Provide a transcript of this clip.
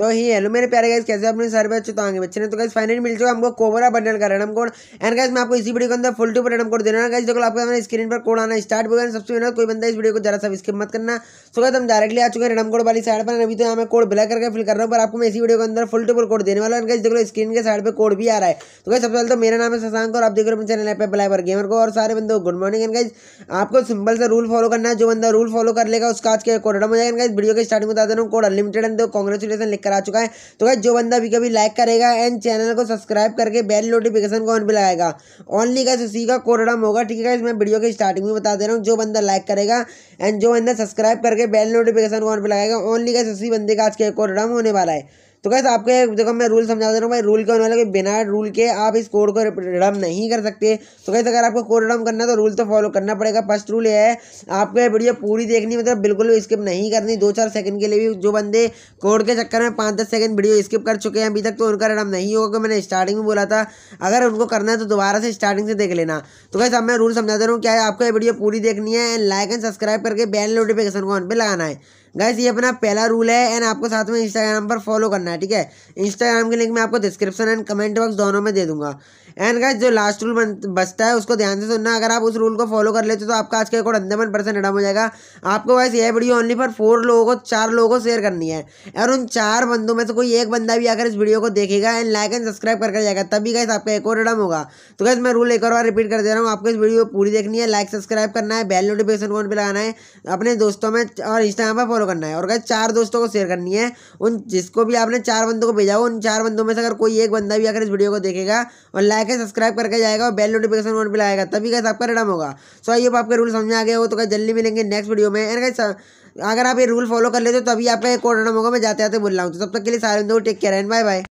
तो ही हेलो मेरे प्यारे गाइस कैसे अपने सारे बच्चे तो आगे बच्चे ने तो गाइस फाइनली मिल चुका हमको कोबरा बंडल का रैंडम कोड एंड गाइस मैं आपको इसी वीडियो के अंदर फुल टू पर रैंडम कोड देना गाइस देखो आपको हमारे स्क्रीन पर कोड आना स्टार्ट होगा सबसे पहले कोई बंदा इस वीडियो को जरा सा स्किप मत करना सो गाइस हम डायरेक्टली आ चुके हैं रैंडम कोड वाली साइड पर अभी तो यहाँ मैं कोड ब्लैक करके फिल कर रहा हूँ पर आपको मैं इसी वीडियो के अंदर फुल टू पर कोड देने वाला हूँ गाइस देखो स्क्रीन के साइड पर कोड भी आ रहा है तो गाइस सबसे पहले तो मेरा नाम है शशांक और आप देख रहे हो चैनल पे ब्लाइवर गेमर को और सारे बंदो गुड मॉर्निंग एंड गाइस आपको सिंपल से रूल फॉलो करना है जो बंदा रूल फॉलो कर लेगा उसका आज के कोड रैंडम हो जाएगा गाइस वीडियो के स्टार्टिंग बता दे रहा हूँ कोड अनलिमिटेड एंड कांग्रेचुलेसन लिख करा चुका है तो गाइज जो बंदा भी कभी लाइक करेगा एंड चैनल को सब्सक्राइब करके बेल नोटिफिकेशन को ऑन भी लगाएगा ओनली गाइज उसी का कोरडम होगा ठीक है मैं वीडियो के स्टार्टिंग में बता दे रहा हूँ जो बंदा लाइक करेगा एंड जो बंदा सब्सक्राइब करके बेल नोटिफिकेशन को ऑन भी लगाएगा ओनली गाइज उसी बंदे का आज का कोरडम होने वाला है तो कैसे आपके देखो मैं रूल समझा दे रहा हूँ भाई रूल क्या होने वाला कि बिना रूल के आप इस कोड को रडम नहीं कर सकते तो कैसे अगर आपको कोड रडम करना है तो रूल तो फॉलो करना पड़ेगा फर्स्ट रूल ये है आपको वीडियो पूरी देखनी मतलब बिल्कुल स्किप नहीं करनी दो चार सेकंड के लिए भी जो बंदे कोड के चक्कर में पाँच दस सेकंड वीडियो स्किप कर चुके हैं अभी तक तो उनका रडम नहीं होगा क्योंकि मैंने स्टार्टिंग में बोला था अगर उनको करना है तो दोबारा से स्टार्टिंग से देख लेना तो कैसे मैं रूल समझा दे रहा हूँ क्या आपको ये वीडियो पूरी देखनी है एंड लाइक एंड सब्सक्राइब करके बैल नोटिफिकेशन को ऑन पर लगाना है गाइज ये अपना पहला रूल है एंड आपको साथ में इंस्टाग्राम पर फॉलो करना है ठीक है इंस्टाग्राम की लिंक मैं आपको डिस्क्रिप्शन एंड कमेंट बॉक्स दोनों में दे दूंगा एंड गाइज जो लास्ट रूल बचता है उसको ध्यान से सुनना अगर आप उस रूल को फॉलो कर लेते तो आपका आज का रिकॉर्ड अंदेमन परसेंट एडम हो जाएगा आपको वाइस यह वीडियो ओनली पर फोर लोगों को चार लोगों को शेयर करनी है और उन चार बंदों में से कोई एक बंदा भी आकर इस वीडियो को देखेगा एंड लाइक एंड सब्सक्राइब करके जाएगा तभी गाइस आपका एक और एडम होगा तो गाइज मैं रूल एक और बार रिपीट कर दे रहा हूँ आपको इस वीडियो पूरी देखनी है लाइक सब्सक्राइब करना है बेल नोटिफिकेशन कौन पर लगाना है अपने दोस्तों में और इंस्टाग्राम पर फॉलो करना है और अगर चार दोस्तों को शेयर करनी है उन जिसको भी आपने चार बंदों को भेजा हो उन चार बंदों में से अगर कोई एक बंदा भी अगर इस वीडियो को देखेगा और लाइक है सब्सक्राइब करके जाएगा और बेल नोटिफिकेशन ऑन भी आएगा तभी कैसे आपका रिडम होगा सो आइए आपके रूल समझ आ गए हो तो जल्दी मिलेंगे नेक्स्ट वीडियो में एंड अगर आप ये रूल फॉलो कर लेते हो तभी आपका एक कोड रनम होगा मैं जाते जाते बोल रहा हूँ तो तब तक के लिए सारे बंदों को take care and bye bye